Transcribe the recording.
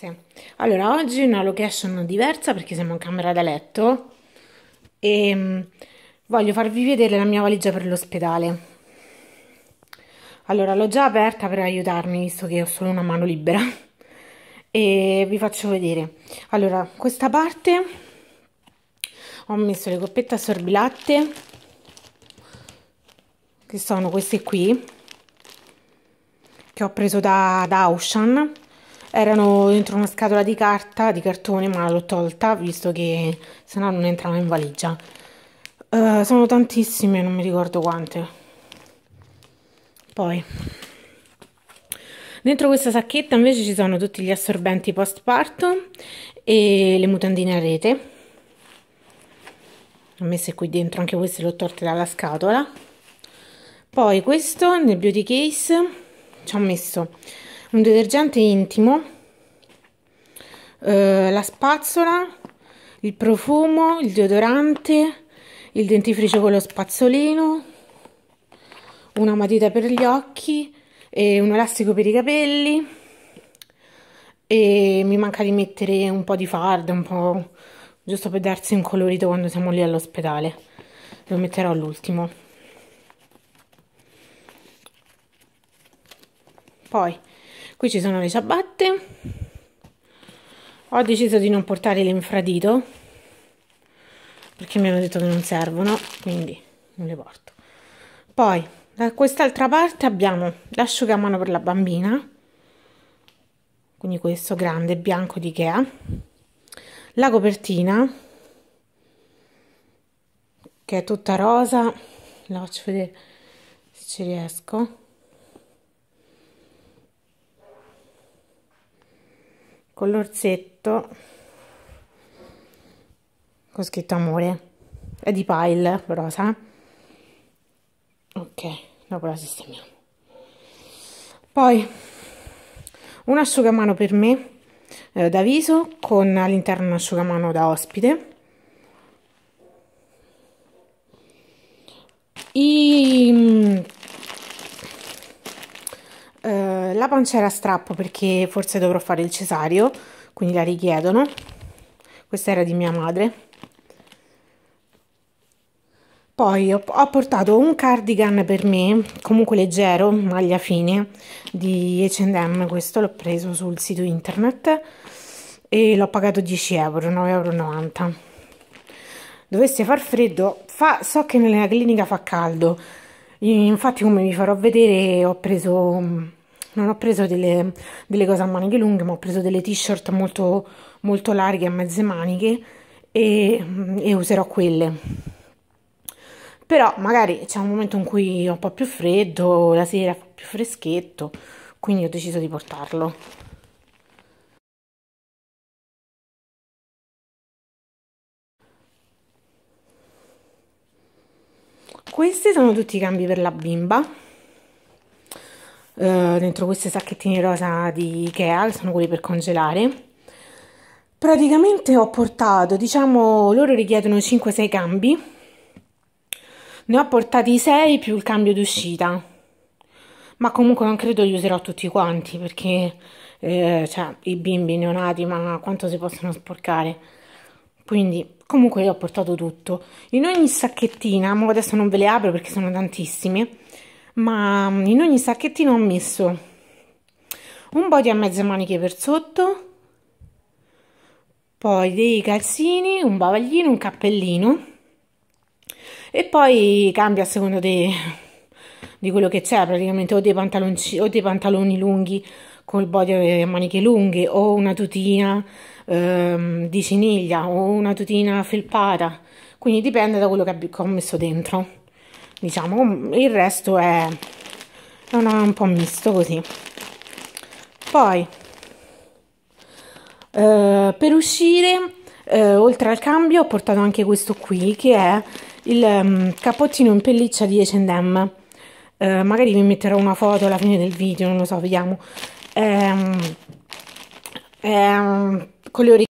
ragazze, allora oggi è una location diversa perché siamo in camera da letto e ehm, voglio farvi vedere la mia valigia per l'ospedale. Allora l'ho già aperta per aiutarmi visto che ho solo una mano libera e vi faccio vedere. Allora questa parte ho messo le coppette assorbilatte che sono queste qui che ho preso da, da Ocean erano dentro una scatola di carta, di cartone, ma l'ho tolta visto che se no non entrava in valigia. Uh, sono tantissime, non mi ricordo quante. Poi, dentro questa sacchetta invece ci sono tutti gli assorbenti post parto e le mutandine a rete. Ho messe qui dentro, anche queste le ho tolte dalla scatola. Poi questo nel beauty case ci ho messo un detergente intimo, eh, la spazzola, il profumo, il deodorante, il dentifricio con lo spazzolino, una matita per gli occhi, e un elastico per i capelli e mi manca di mettere un po' di farda, un po' giusto per darsi un colorito quando siamo lì all'ospedale. Lo metterò all'ultimo. Poi qui ci sono le ciabatte ho deciso di non portare l'infradito perché mi hanno detto che non servono quindi non le porto poi da quest'altra parte abbiamo l'asciugamano per la bambina quindi questo grande bianco di Ikea la copertina che è tutta rosa la faccio vedere se ci riesco con l'orsetto con scritto amore è di pile rosa ok dopo la sistemiamo poi un asciugamano per me eh, da viso con all'interno un asciugamano da ospite la era a strappo perché forse dovrò fare il cesario, quindi la richiedono. Questa era di mia madre. Poi ho, ho portato un cardigan per me, comunque leggero, maglia fine, di H&M, questo l'ho preso sul sito internet e l'ho pagato 10 euro, 9,90 euro. Dovesse far freddo, fa, so che nella clinica fa caldo, infatti come vi farò vedere ho preso non ho preso delle, delle, cose a maniche lunghe, ma ho preso delle t-shirt molto, molto, larghe a mezze maniche e, e userò quelle. Però magari c'è un momento in cui ho un po' più freddo, la sera fa più freschetto, quindi ho deciso di portarlo. Questi sono tutti i cambi per la bimba. Eh, dentro questi sacchettini rosa di Ikea, sono quelli per congelare. Praticamente ho portato, diciamo, loro richiedono 5-6 cambi, ne ho portati 6 più il cambio d'uscita, ma comunque non credo li userò tutti quanti perché eh, cioè, i bimbi neonati, ma quanto si possono sporcare? Quindi comunque io ho portato tutto. In ogni sacchettina, adesso non ve le apro perché sono tantissime, ma mm, in ogni sacchettino ho messo un body a mezze maniche per sotto poi dei calzini, un bavaglino, un cappellino e poi cambia a seconda dei, di quello che c'è praticamente o dei, o dei, pantaloni lunghi col body a maniche lunghe o una tutina ehm, di ciniglia o una tutina felpata quindi dipende da quello che ho messo dentro diciamo um, il resto è, un po' misto così poi eh, per uscire eh, oltre al cambio ho portato anche questo qui che è il um, cappottino in pelliccia di H&M eh, magari vi metterò una foto alla fine del video non lo so vediamo um, um, con le orecchie